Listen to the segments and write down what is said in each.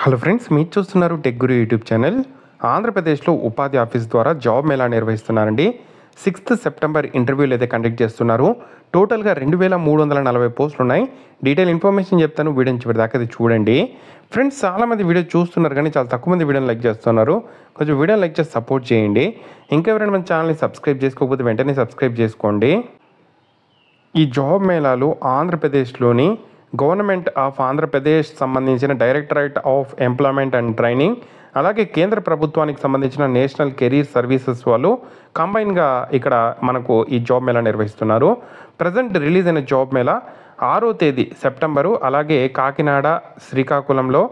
hello friends మీరు చూస్తున్నారు tech గురు YouTube channel ఆంధ్రప్రదేశ్లో ఉపాధి ఆఫీస్ ద్వారా జాబ్ మేళా నిర్వహిస్తున్నారండి సిక్స్త్ సెప్టెంబర్ ఇంటర్వ్యూలు అయితే కండక్ట్ చేస్తున్నారు టోటల్గా రెండు వేల మూడు వందల నలభై పోస్టులు ఉన్నాయి డీటెయిల్ ఇన్ఫర్మేషన్ చెప్తాను వీడియో చివరి దాకా అది చూడండి ఫ్రెండ్స్ చాలామంది వీడియో చూస్తున్నారు కానీ చాలా తక్కువ మంది వీడియోని లైక్ చేస్తున్నారు కొంచెం వీడియోని లైక్ చేసి సపోర్ట్ చేయండి ఇంకా ఎవరైనా మన ఛానల్ని సబ్స్క్రైబ్ చేసుకోకపోతే వెంటనే సబ్స్క్రైబ్ చేసుకోండి ఈ జాబ్ మేళాలు ఆంధ్రప్రదేశ్లోని గవర్నమెంట్ ఆఫ్ ఆంధ్రప్రదేశ్ సంబంధించిన directorate of employment and training అలాగే కేంద్ర ప్రభుత్వానికి సంబంధించిన నేషనల్ కెరీర్ సర్వీసెస్ వాళ్ళు కంబైన్గా ఇక్కడ మనకు ఈ జాబ్ మేళా నిర్వహిస్తున్నారు ప్రజెంట్ రిలీజ్ అయిన జాబ్ మేళా ఆరో తేదీ సెప్టెంబరు అలాగే కాకినాడ శ్రీకాకుళంలో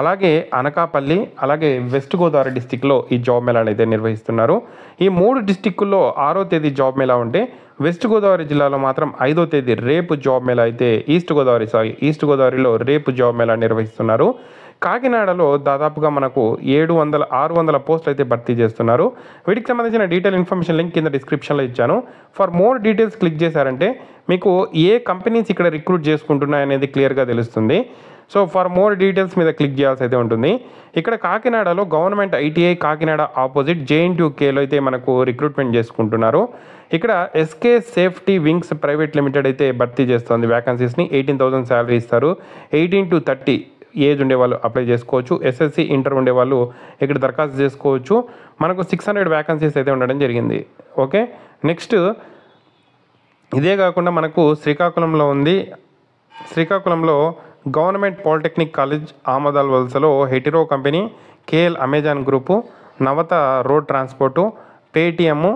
అలాగే అనకాపల్లి అలాగే వెస్ట్ గోదావరి డిస్టిక్లో ఈ జాబ్ మేళాను అయితే నిర్వహిస్తున్నారు ఈ మూడు డిస్టిక్ల్లో ఆరో తేదీ జాబ్ మేళా ఉంటే వెస్ట్ గోదావరి జిల్లాలో మాత్రం ఐదో తేదీ రేపు జాబ్ మేళా అయితే ఈస్ట్ గోదావరి సారీ ఈస్ట్ గోదావరిలో రేపు జాబ్ మేళా నిర్వహిస్తున్నారు కాకినాడలో దాదాపుగా మనకు ఏడు వందల ఆరు వందల పోస్టులు అయితే భర్తీ చేస్తున్నారు వీటికి సంబంధించిన డీటెయిల్ ఇన్ఫర్మేషన్ లింక్ కింద డిస్క్రిప్షన్లో ఇచ్చాను ఫర్ మోర్ డీటెయిల్స్ క్లిక్ చేశారంటే మీకు ఏ కంపెనీస్ ఇక్కడ రిక్రూట్ చేసుకుంటున్నాయనేది క్లియర్గా తెలుస్తుంది సో ఫర్ మోర్ డీటెయిల్స్ మీద క్లిక్ చేయాల్సి అయితే ఉంటుంది ఇక్కడ కాకినాడలో గవర్నమెంట్ ఐటీఐ కాకినాడ ఆపోజిట్ జేఎన్టీయూకేలో అయితే మనకు రిక్రూట్మెంట్ చేసుకుంటున్నారు ఇక్కడ SK safety wings private limited అయితే భర్తీ చేస్తుంది వ్యాకన్సీస్ని ఎయిటీన్ థౌసండ్ శాలరీ ఇస్తారు ఎయిటీన్ టు థర్టీ ఏజ్ ఉండేవాళ్ళు అప్లై చేసుకోవచ్చు ఎస్ఎస్సి ఇంటర్ ఉండేవాళ్ళు ఇక్కడ దరఖాస్తు చేసుకోవచ్చు మనకు సిక్స్ హండ్రెడ్ వ్యాకన్సీస్ అయితే ఉండడం జరిగింది ఓకే నెక్స్ట్ ఇదే కాకుండా మనకు శ్రీకాకుళంలో ఉంది శ్రీకాకుళంలో గవర్నమెంట్ పాలిటెక్నిక్ కాలేజ్ ఆమదాల్ వలసలో Hetero company KL Amazon group Navata road transport Paytm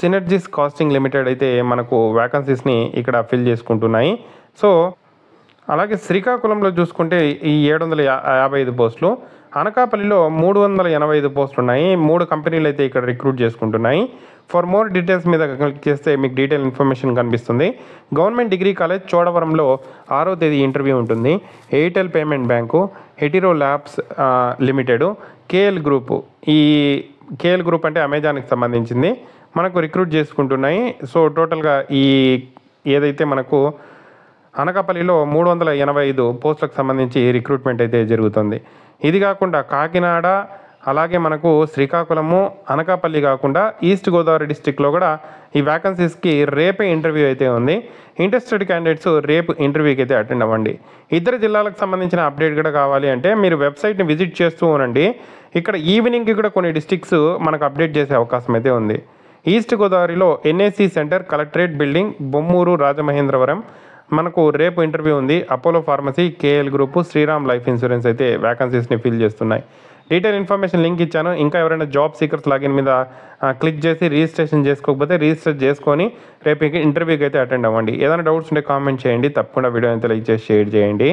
Synergies casting limited అయితే మనకు వ్యాకన్సీస్ని ఇక్కడ ఫిల్ చేసుకుంటున్నాయి సో అలాగే శ్రీకాకుళంలో చూసుకుంటే ఈ ఏడు వందల యాభై ఐదు పోస్టులు అనకాపల్లిలో మూడు వందల ఎనభై ఐదు పోస్టులు ఉన్నాయి మూడు కంపెనీలు అయితే ఇక్కడ రిక్రూట్ చేసుకుంటున్నాయి ఫర్ మోర్ డీటెయిల్స్ మీద క్లిక్ చేస్తే మీకు డీటెయిల్ ఇన్ఫర్మేషన్ కనిపిస్తుంది గవర్నమెంట్ డిగ్రీ కాలేజ్ చోడవరంలో ఆరో తేదీ ఇంటర్వ్యూ ఉంటుంది Airtel payment bank Hetero labs limited KL group ఈ కేఎల్ గ్రూప్ అంటే అమెజాన్కి సంబంధించింది మనకు రిక్రూట్ చేసుకుంటున్నాయి సో టోటల్గా ఈ ఏదైతే మనకు అనకాపల్లిలో మూడు వందల ఎనభై ఐదు పోస్టులకు సంబంధించి రిక్రూట్మెంట్ అయితే జరుగుతుంది ఇది కాకుండా కాకినాడ అలాగే మనకు శ్రీకాకుళము అనకాపల్లి కాకుండా ఈస్ట్ గోదావరి డిస్టిక్లో కూడా ఈ వ్యాకన్సీస్కి రేపే ఇంటర్వ్యూ అయితే ఉంది ఇంట్రెస్టెడ్ క్యాండిడేట్స్ రేపు ఇంటర్వ్యూకి అయితే అటెండ్ అవ్వండి ఇద్దరు జిల్లాలకు సంబంధించిన అప్డేట్ కూడా కావాలి అంటే మీరు వెబ్సైట్ని విజిట్ చేస్తూ ఉండండి ఇక్కడ ఈవినింగ్కి కూడా కొన్ని డిస్టిక్స్ మనకు అప్డేట్ చేసే అవకాశం అయితే ఉంది ఈస్ట్ గోదావరిలో NAC centre collectorate building Bommuru Rajamahendravaram మనకు రేపు ఇంటర్వ్యూ ఉంది Apollo pharmacy KL group Shriram life insurance అయితే వ్యాకన్సీస్ని ఫిల్ చేస్తున్నాయి డీటెయిల్ ఇన్ఫర్మేషన్ లింక్ ఇచ్చాను ఇంకా ఎవరైనా జాబ్ సీకర్స్ లాగిన్ మీద క్లిక్ చేసి రిజిస్ట్రేషన్ చేసుకోకపోతే రిజిస్టర్ చేసుకొని రేపు ఇంటర్వ్యూకి అయితే అటెండ్ అవ్వండి ఏదైనా డౌట్స్ ఉంటే కామెంట్ చేయండి తప్పకుండా వీడియో అయితే లైక్ చేసి షేర్ చేయండి